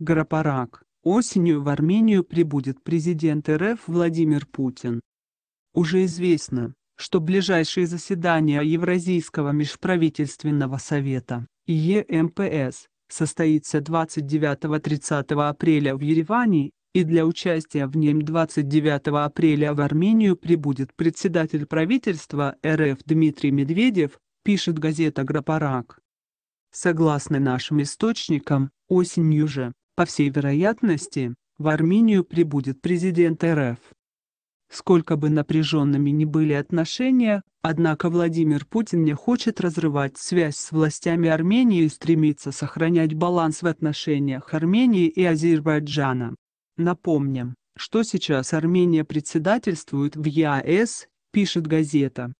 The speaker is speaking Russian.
Грапарак. Осенью в Армению прибудет президент РФ Владимир Путин. Уже известно, что ближайшие заседания Евразийского межправительственного совета ЕМПС состоится 29-30 апреля в Ереване, и для участия в нем 29 апреля в Армению прибудет председатель правительства РФ Дмитрий Медведев, пишет газета «Грапарак». Согласно нашим источникам, осенью же по всей вероятности, в Армению прибудет президент РФ. Сколько бы напряженными ни были отношения, однако Владимир Путин не хочет разрывать связь с властями Армении и стремится сохранять баланс в отношениях Армении и Азербайджана. Напомним, что сейчас Армения председательствует в ЕАЭС, пишет газета.